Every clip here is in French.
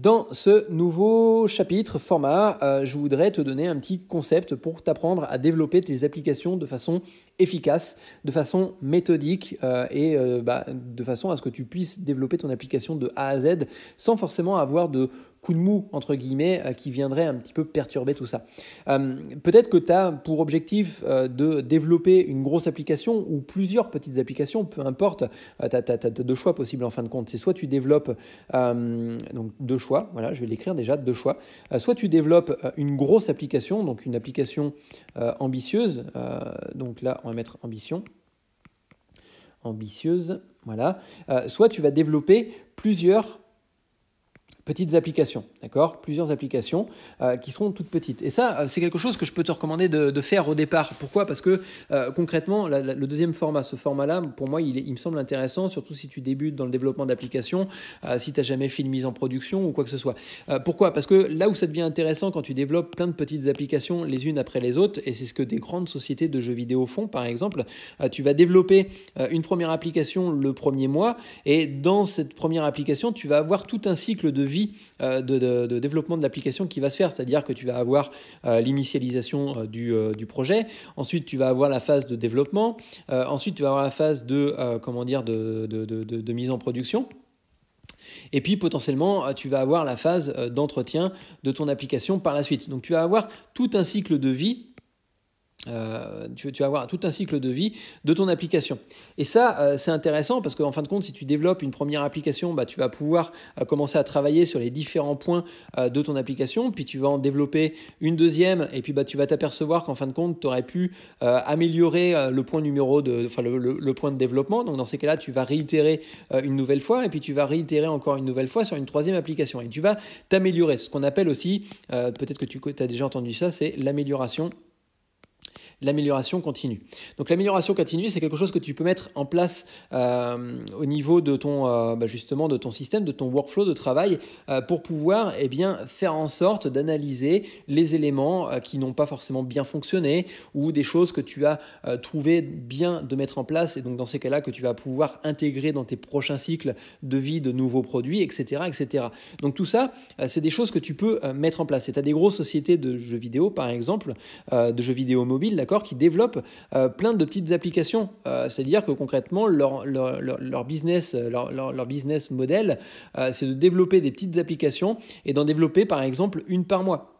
Dans ce nouveau chapitre, format, euh, je voudrais te donner un petit concept pour t'apprendre à développer tes applications de façon efficace, de façon méthodique euh, et euh, bah, de façon à ce que tu puisses développer ton application de A à Z sans forcément avoir de coup de mou, entre guillemets, euh, qui viendrait un petit peu perturber tout ça. Euh, peut-être que tu as pour objectif euh, de développer une grosse application ou plusieurs petites applications, peu importe, tu as, deux choix possibles en fin de compte. C'est soit tu développes, donc deux choix, voilà, je vais l'écrire déjà, deux choix, soit tu développes une grosse application, donc une application ambitieuse, donc là on va mettre ambition, ambitieuse, voilà, soit tu vas développer plusieurs petites applications, d'accord Plusieurs applications euh, qui seront toutes petites. Et ça, euh, c'est quelque chose que je peux te recommander de, faire au départ. Pourquoi Parce que euh, concrètement, le deuxième format, ce format-là, pour moi, il, il, me semble intéressant, surtout si tu débutes dans le développement d'applications, si tu n'as jamais fait une mise en production ou quoi que ce soit. pourquoi Parce que là où ça devient intéressant quand tu développes plein de petites applications les unes après les autres, et c'est ce que des grandes sociétés de jeux vidéo font, par exemple, tu vas développer une première application le premier mois, et dans cette première application, tu vas avoir tout un cycle de vie euh, de, développement de l'application qui va se faire. C'est-à-dire que tu vas avoir euh, l'initialisation euh, du, projet, ensuite tu vas avoir la phase de développement, ensuite tu vas avoir la phase de, comment dire, de, de mise en production. Et puis potentiellement, tu vas avoir la phase d'entretien de ton application par la suite. Donc tu vas avoir tout un cycle de vie euh, tu, tu, vas avoir tout un cycle de vie de ton application. Et ça, euh, c'est intéressant parce qu'en en fin de compte, si tu développes une première application, bah, tu vas pouvoir euh, commencer à travailler sur les différents points de ton application, puis tu vas en développer une deuxième, et puis bah, tu vas t'apercevoir qu'en fin de compte, tu aurais pu améliorer le point numéro de, enfin, le, le, le, point de développement. Donc dans ces cas-là, tu vas réitérer une nouvelle fois, et puis tu vas réitérer encore une nouvelle fois sur une troisième application, et tu vas t'améliorer. Ce qu'on appelle aussi, peut-être que tu as déjà entendu ça, c'est l'amélioration l'amélioration continue. Donc l'amélioration continue, c'est quelque chose que tu peux mettre en place euh, au niveau de ton euh, bah, justement de ton système, de ton workflow de travail, euh, pour pouvoir et eh bien faire en sorte d'analyser les éléments qui n'ont pas forcément bien fonctionné ou des choses que tu as trouvé bien de mettre en place et donc dans ces cas-là que tu vas pouvoir intégrer dans tes prochains cycles de vie de nouveaux produits, etc., etc. Donc tout ça, c'est des choses que tu peux mettre en place. Et tu as des grosses sociétés de jeux vidéo, par exemple, de jeux vidéo mobile d'accord, qui développent euh, plein de petites applications. Euh, c'est-à-dire que concrètement, leur, business, euh, leur, leur, business model, c'est de développer des petites applications et d'en développer par exemple une par mois.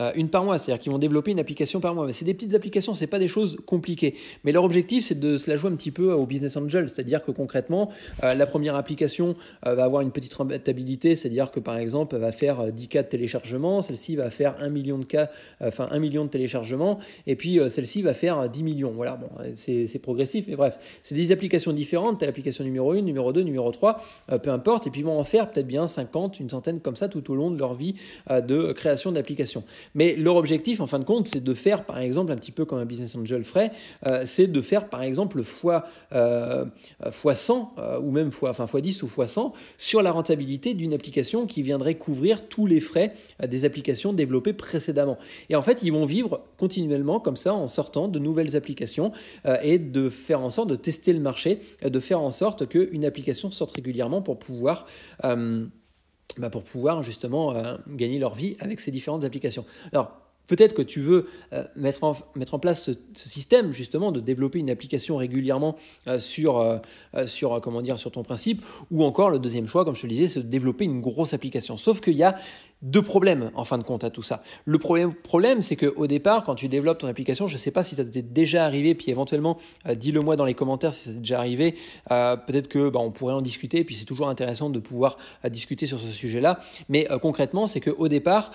Euh, une par mois, c'est-à-dire qu'ils vont développer une application par mois. Mais c'est des petites applications, c'est pas des choses compliquées. Mais leur objectif, c'est de se la jouer un petit peu euh, au business angel, c'est-à-dire que concrètement, euh, la première application va avoir une petite rentabilité, c'est-à-dire que par exemple, elle va faire 10 cas de téléchargement, celle-ci va faire 1 million de cas, enfin 1 million de téléchargements, et puis celle-ci va faire 10 millions. Voilà, bon, c'est progressif, mais bref, c'est des applications différentes, telle' l'application numéro 1, numéro 2, numéro 3, peu importe, et puis ils vont en faire peut-être bien 50, une centaine comme ça tout au long de leur vie de création d'applications. Mais leur objectif, en fin de compte, c'est de faire, par exemple, un petit peu comme un business angel ferait, euh, c'est de faire, par exemple, fois, 100 euh, euh, ou même fois, enfin, fois 10 ou fois 100 sur la rentabilité d'une application qui viendrait couvrir tous les frais des applications développées précédemment. Et en fait, ils vont vivre continuellement comme ça en sortant de nouvelles applications et de faire en sorte de tester le marché, de faire en sorte qu'une application sorte régulièrement pour pouvoir... Bah, pour pouvoir justement euh, gagner leur vie avec ces différentes applications. Alors, Peut-être que tu veux euh, mettre, en, mettre en place ce, système justement de développer une application régulièrement euh, sur, sur, comment dire, sur ton principe, ou encore le deuxième choix, comme je te le disais, c'est de développer une grosse application. Sauf qu'il y a deux problèmes en fin de compte à tout ça. Le problème, problème c'est qu'au départ, quand tu développes ton application, je ne sais pas si ça t'est déjà arrivé, puis éventuellement, euh, dis-le moi dans les commentaires si ça t'est déjà arrivé. Euh, peut-être que bah, on pourrait en discuter, puis c'est toujours intéressant de pouvoir euh, discuter sur ce sujet-là. Mais concrètement, c'est qu'au départ,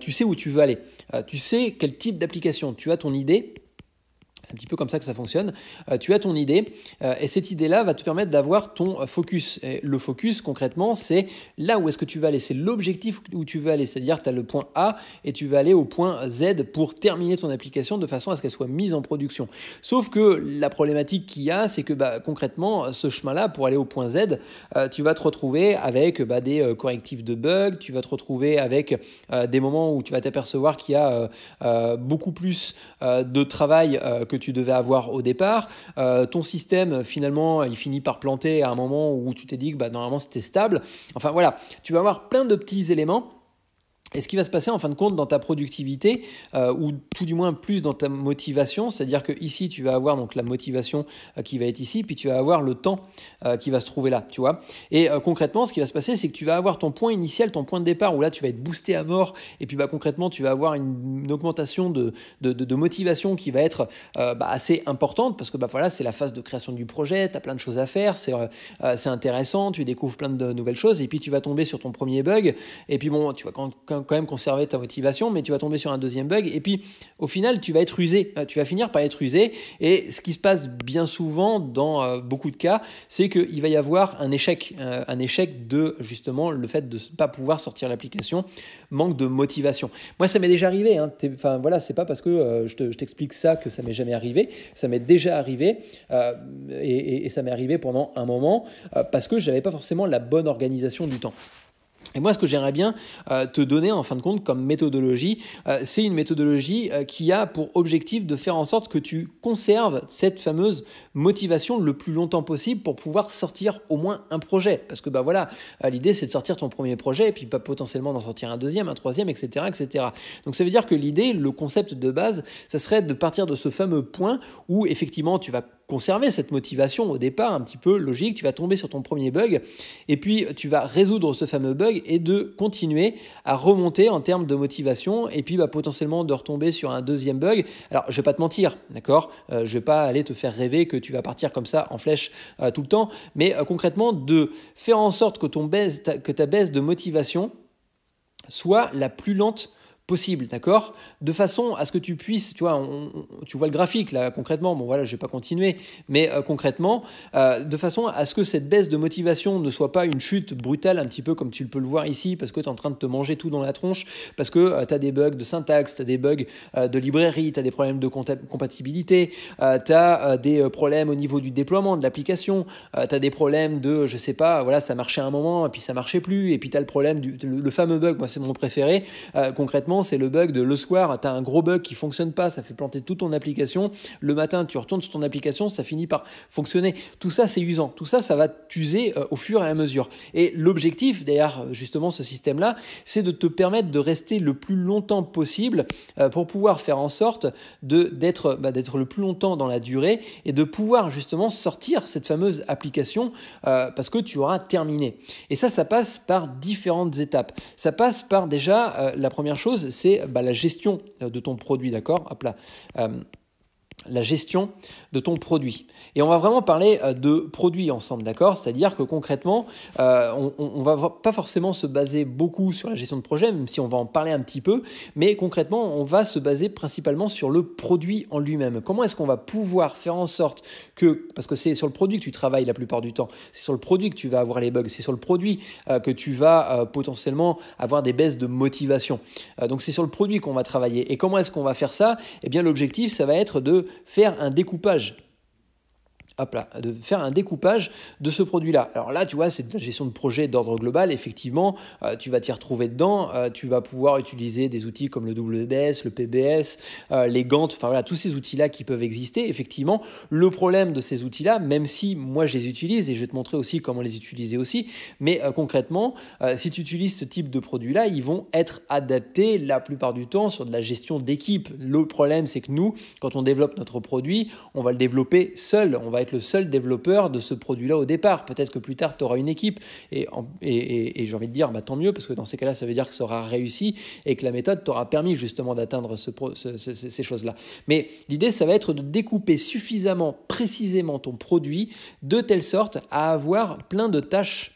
tu sais où tu veux aller, tu sais quel type d'application, tu as ton idée. C'est un petit peu comme ça que ça fonctionne. Euh, tu as ton idée euh, et cette idée-là va te permettre d'avoir ton euh, focus. Et le focus, concrètement, c'est là où est-ce que tu vas aller, c'est l'objectif où tu veux aller. C'est-à-dire, tu as le point A et tu vas aller au point Z pour terminer ton application de façon à ce qu'elle soit mise en production. Sauf que la problématique qu'il y a, c'est que bah, concrètement, ce chemin-là, pour aller au point Z, tu vas te retrouver avec bah, des correctifs de bugs, tu vas te retrouver avec des moments où tu vas t'apercevoir qu'il y a beaucoup plus de travail que tu devais avoir au départ. Euh, ton système, finalement, il finit par planter à un moment où tu t'es dit que bah, normalement c'était stable. Enfin voilà, tu vas avoir plein de petits éléments et ce qui va se passer en fin de compte dans ta productivité, euh, ou tout du moins plus dans ta motivation, c'est-à-dire que ici tu vas avoir donc la motivation euh, qui va être ici, puis tu vas avoir le temps euh, qui va se trouver là, tu vois. Et concrètement, ce qui va se passer, c'est que tu vas avoir ton point initial, ton point de départ, où là tu vas être boosté à mort, et puis bah, concrètement tu vas avoir une, augmentation de, de, motivation qui va être bah, assez importante, parce que bah, voilà, c'est la phase de création du projet, tu as plein de choses à faire, c'est c'est intéressant, tu découvres plein de nouvelles choses, et puis tu vas tomber sur ton premier bug, et puis bon, tu vois, quand, quand quand même conserver ta motivation, mais tu vas tomber sur un deuxième bug. Et puis, au final, tu vas être usé. Euh, tu vas finir par être usé. Et ce qui se passe bien souvent dans euh, beaucoup de cas, c'est qu'il va y avoir un échec. Euh, un échec de justement le fait de ne pas pouvoir sortir l'application. Manque de motivation. Moi, ça m'est déjà arrivé. Hein. Enfin, voilà, c'est pas parce que je t'explique ça que ça m'est jamais arrivé. Ça m'est déjà arrivé. et, ça m'est arrivé pendant un moment parce que je n'avais pas forcément la bonne organisation du temps. Et moi, ce que j'aimerais bien euh, te donner en fin de compte comme méthodologie, euh, c'est une méthodologie euh, qui a pour objectif de faire en sorte que tu conserves cette fameuse motivation le plus longtemps possible pour pouvoir sortir au moins un projet. Parce que bah voilà, l'idée c'est de sortir ton premier projet et puis potentiellement d'en sortir un deuxième, un troisième, etc., etc. Donc ça veut dire que l'idée, le concept de base, ça serait de partir de ce fameux point où effectivement tu vas conserver cette motivation au départ un petit peu logique, tu vas tomber sur ton premier bug et puis tu vas résoudre ce fameux bug et de continuer à remonter en termes de motivation et puis bah, potentiellement de retomber sur un deuxième bug. Alors je vais pas te mentir, d'accord euh, Je vais pas aller te faire rêver que tu vas partir comme ça en flèche euh, tout le temps, mais euh, concrètement de faire en sorte que, ton baisse, ta, que ta baisse de motivation soit la plus lente possible, d'accord De façon à ce que tu puisses, tu vois, tu vois le graphique là concrètement, bon voilà, je vais pas continuer, mais euh, concrètement, euh, de façon à ce que cette baisse de motivation ne soit pas une chute brutale, un petit peu comme tu peux le voir ici, parce que tu es en train de te manger tout dans la tronche, parce que euh, tu as des bugs de syntaxe, tu as des bugs de librairie, tu as des problèmes de compatibilité, tu as des problèmes au niveau du déploiement de l'application, tu as des problèmes de, je sais pas, voilà, ça marchait un moment, et puis ça marchait plus, et puis tu as le problème du le fameux bug, moi c'est mon préféré, concrètement c'est le bug de le soir, tu as un gros bug qui fonctionne pas, ça fait planter toute ton application. Le matin, tu retournes sur ton application, ça finit par fonctionner. Tout ça, c'est usant. Tout ça, ça va t'user euh, au fur et à mesure. Et l'objectif derrière euh, justement ce système-là, c'est de te permettre de rester le plus longtemps possible euh, pour pouvoir faire en sorte bah, d'être le plus longtemps dans la durée et de pouvoir justement sortir cette fameuse application parce que tu auras terminé. Et ça, ça passe par différentes étapes. Ça passe par déjà, la première chose, c'est bah, la gestion euh, de ton produit, d'accord Hop là. Euh, la gestion de ton produit. Et on va vraiment parler euh, de produits ensemble, d'accord C'est-à-dire que concrètement, euh, on ne va pas forcément se baser beaucoup sur la gestion de projet, même si on va en parler un petit peu, mais concrètement, on va se baser principalement sur le produit en lui-même. Comment est-ce qu'on va pouvoir faire en sorte que, parce que c'est sur le produit que tu travailles la plupart du temps, c'est sur le produit que tu vas avoir les bugs, c'est sur le produit euh, que tu vas potentiellement avoir des baisses de motivation. donc c'est sur le produit qu'on va travailler. Et comment est-ce qu'on va faire ça Eh bien l'objectif, ça va être de faire un découpage hop là, de faire un découpage de ce produit-là. Alors là, tu vois, c'est de la gestion de projet d'ordre global. Effectivement, euh, tu vas t'y retrouver dedans. Euh, tu vas pouvoir utiliser des outils comme le WBS, le PBS, euh, les Gantt, enfin voilà, tous ces outils-là qui peuvent exister. Effectivement, le problème de ces outils-là, même si moi je les utilise et je vais te montrer aussi comment les utiliser aussi, mais concrètement, si tu utilises ce type de produit-là, ils vont être adaptés la plupart du temps sur de la gestion d'équipe. Le problème, c'est que nous, quand on développe notre produit, on va le développer seul. On va le seul développeur de ce produit-là au départ. Peut-être que plus tard, tu auras une équipe. Et, j'ai envie de dire, bah, tant mieux, parce que dans ces cas-là, ça veut dire que ça aura réussi et que la méthode t'aura permis justement d'atteindre ces choses-là. Mais l'idée, ça va être de découper suffisamment précisément ton produit de telle sorte à avoir plein de tâches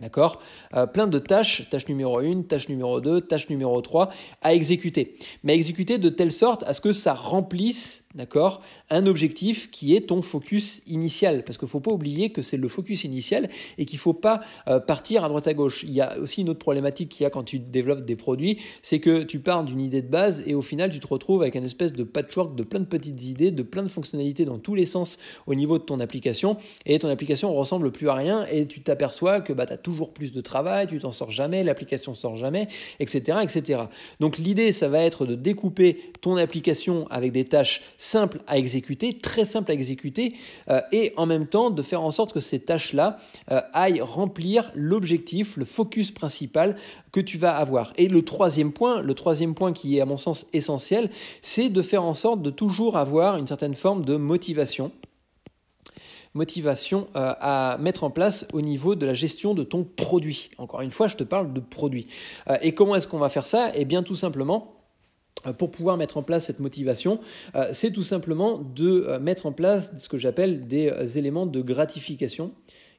D'accord euh, Plein de tâches, tâche numéro 1, tâche numéro 2, tâche numéro 3 à exécuter. Mais exécuter de telle sorte à ce que ça remplisse D'accord Un objectif qui est ton focus initial. Parce qu'il ne faut pas oublier que c'est le focus initial et qu'il ne faut pas euh, partir à droite à gauche. Il y a aussi une autre problématique qu'il y a quand tu développes des produits, c'est que tu pars d'une idée de base et au final tu te retrouves avec une espèce de patchwork de plein de petites idées, de plein de fonctionnalités dans tous les sens au niveau de ton application. Et ton application ressemble plus à rien et tu t'aperçois que bah, tu as toujours plus de travail, tu t'en sors jamais, l'application sort jamais, etc. etc. Donc l'idée, ça va être de découper ton application avec des tâches simple à exécuter, très simple à exécuter, euh, et en même temps de faire en sorte que ces tâches-là euh, aillent remplir l'objectif, le focus principal que tu vas avoir. Et le troisième point, le troisième point qui est à mon sens essentiel, c'est de faire en sorte de toujours avoir une certaine forme de motivation motivation euh, à mettre en place au niveau de la gestion de ton produit. Encore une fois, je te parle de produit. et comment est-ce qu'on va faire ça Eh bien tout simplement euh, pour pouvoir mettre en place cette motivation, euh, c'est tout simplement de euh, mettre en place ce que j'appelle des éléments de gratification,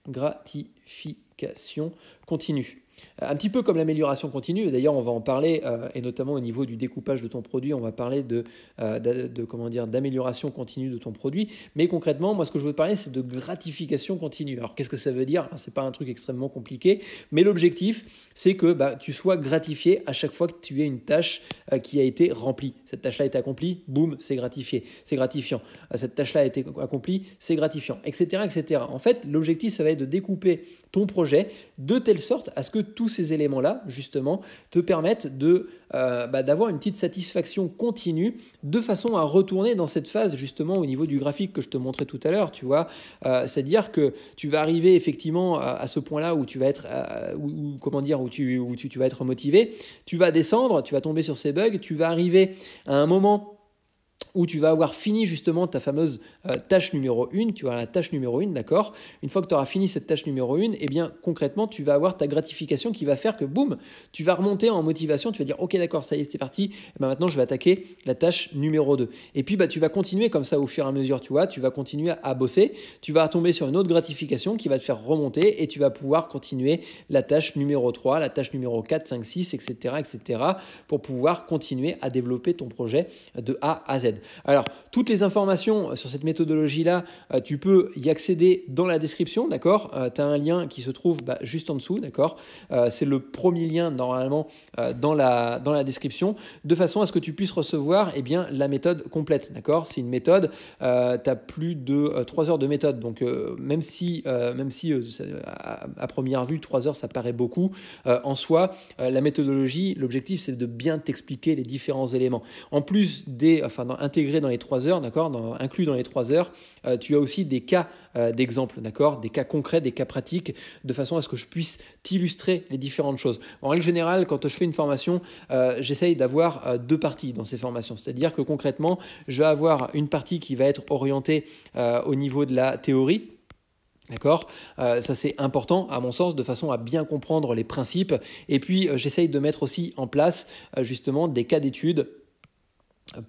gratification continue. Euh, un petit peu comme l'amélioration continue, d'ailleurs on va en parler, euh, et notamment au niveau du découpage de ton produit, on va parler de, euh, de, comment dire d'amélioration continue de ton produit. Mais concrètement, moi ce que je veux parler, c'est de gratification continue. Alors qu'est-ce que ça veut dire C'est pas un truc extrêmement compliqué, mais l'objectif, c'est que bah, tu sois gratifié à chaque fois que tu aies une tâche qui a été remplie. Cette tâche-là est accomplie, boum, c'est gratifié, c'est gratifiant. Cette tâche-là a été accomplie, c'est gratifiant, etc., etc. En fait, l'objectif, ça va être de découper ton projet de telle sorte à ce que tous ces éléments-là, justement, te permettent de, euh, bah, d'avoir une petite satisfaction continue de façon à retourner dans cette phase, justement, au niveau du graphique que je te montrais tout à l'heure, tu vois. Euh, c'est-à-dire que tu vas arriver effectivement à, ce point-là où tu vas être, euh, comment dire, où, tu, tu vas être motivé, tu vas descendre, tu vas tomber sur ces bugs, tu vas arriver à un moment où tu vas avoir fini justement ta fameuse euh, tâche numéro 1, tu vois la tâche numéro 1, d'accord Une fois que tu auras fini cette tâche numéro 1, eh bien concrètement, tu vas avoir ta gratification qui va faire que boum, tu vas remonter en motivation, tu vas dire OK, d'accord, ça y est, c'est parti. Eh ben, maintenant, je vais attaquer la tâche numéro 2. Et puis bah tu vas continuer comme ça au fur et à mesure, tu vois, tu vas continuer à bosser, tu vas tomber sur une autre gratification qui va te faire remonter et tu vas pouvoir continuer la tâche numéro 3, la tâche numéro 4, 5, 6, etc., etc., pour pouvoir continuer à développer ton projet de A à Z. Alors, toutes les informations euh, sur cette méthodologie-là, euh, tu peux y accéder dans la description, d'accord euh, Tu as un lien qui se trouve bah, juste en dessous, d'accord C'est le premier lien normalement dans, la, dans la description, de façon à ce que tu puisses recevoir et eh bien, la méthode complète, d'accord C'est une méthode, tu as plus de 3 heures de méthode, donc même si, même si à, première vue, 3 heures, ça paraît beaucoup, en soi, la méthodologie, l'objectif, c'est de bien t'expliquer les différents éléments. En plus des, enfin, dans, intégré dans les 3 heures, d'accord, inclus dans les 3 heures, euh, tu as aussi des cas euh, d'exemple, d'accord, des cas concrets, des cas pratiques, de façon à ce que je puisse t'illustrer les différentes choses. En règle générale, quand je fais une formation, euh, j'essaye d'avoir deux parties dans ces formations, c'est-à-dire que concrètement, je vais avoir une partie qui va être orientée au niveau de la théorie, D'accord Ça c'est important à mon sens de façon à bien comprendre les principes. Et puis j'essaye de mettre aussi en place justement des cas d'études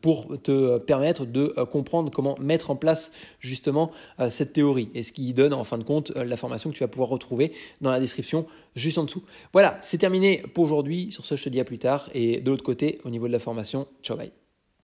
pour te permettre de euh, comprendre comment mettre en place justement euh, cette théorie et ce qui donne en fin de compte euh, la formation que tu vas pouvoir retrouver dans la description juste en dessous. Voilà, c'est terminé pour aujourd'hui. Sur ce, je te dis à plus tard et de l'autre côté, au niveau de la formation, ciao bye.